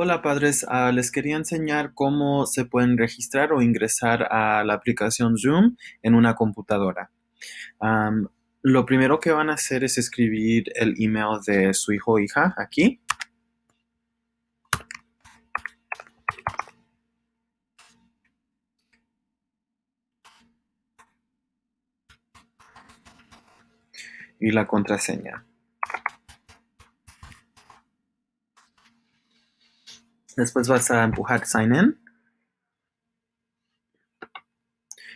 Hola padres, ah, les quería enseñar cómo se pueden registrar o ingresar a la aplicación Zoom en una computadora. lo primero que van a hacer es escribir el email de su hijo o hija aquí. Y la contraseña. Después vas a empujar Sign In.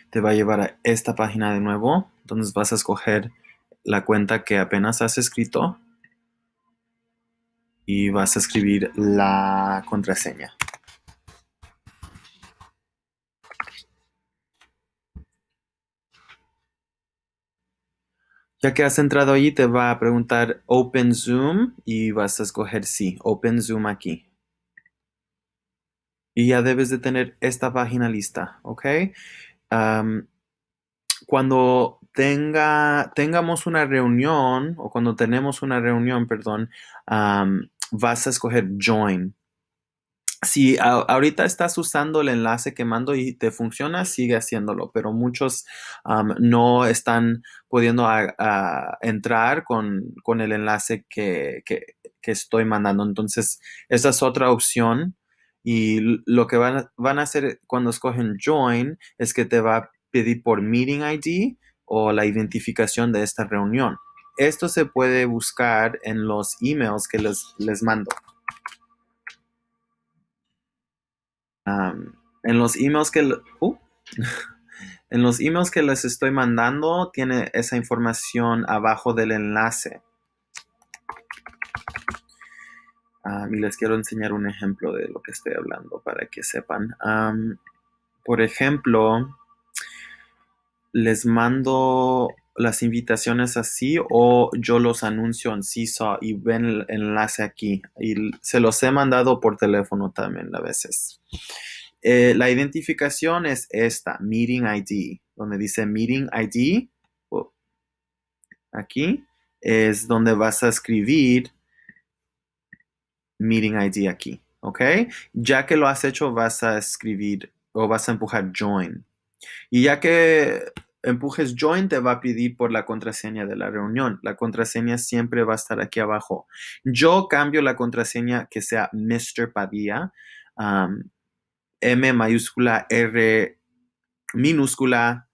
Te va a llevar a esta página de nuevo. Entonces vas a escoger la cuenta que apenas has escrito y vas a escribir la contraseña. Ya que has entrado allí, te va a preguntar Open Zoom y vas a escoger sí, Open Zoom aquí y ya debes de tener esta página lista, ¿ok? cuando tenga, tengamos una reunión, o cuando tenemos una reunión, perdón, vas a escoger Join. Si ahorita estás usando el enlace que mando y te funciona, sigue haciéndolo, pero muchos no están pudiendo entrar con, el enlace que, que estoy mandando. Entonces, esa es otra opción y lo que van a, hacer cuando escogen Join es que te va a pedir por Meeting ID o la identificación de esta reunión. Esto se puede buscar en los emails que les, mando. en los emails que uh, en los emails que les estoy mandando tiene esa información abajo del enlace. Ah, y les quiero enseñar un ejemplo de lo que estoy hablando para que sepan. por ejemplo, les mando las invitaciones así o yo los anuncio en Seesaw y ven el enlace aquí. Y se los he mandado por teléfono también a veces. Eh, la identificación es esta, Meeting ID, donde dice Meeting ID. Oh, aquí es donde vas a escribir meeting ID aquí, ¿ok? Ya que lo has hecho, vas a escribir o vas a empujar join. Y ya que empujes join, te va a pedir por la contraseña de la reunión. La contraseña siempre va a estar aquí abajo. Yo cambio la contraseña que sea Mr. Padilla, um, M mayúscula R minúscula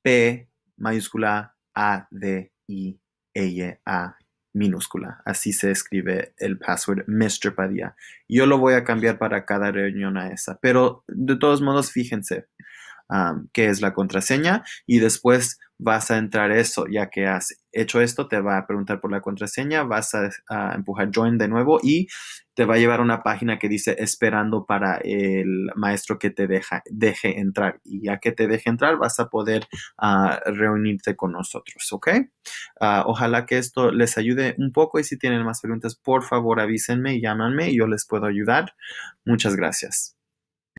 P mayúscula A D I E A minúscula. Así se escribe el password Mr. Padilla. Yo lo voy a cambiar para cada reunión a esa. Pero de todos modos, fíjense, qué es la contraseña y después vas a entrar eso, ya que has hecho esto, te va a preguntar por la contraseña, vas a, empujar join de nuevo y te va a llevar a una página que dice esperando para el maestro que te deja, deje entrar. Y ya que te deje entrar, vas a poder ah, reunirte con nosotros, ¿ok? Ah, ojalá que esto les ayude un poco y si tienen más preguntas, por favor avísenme y llámanme y yo les puedo ayudar. Muchas gracias.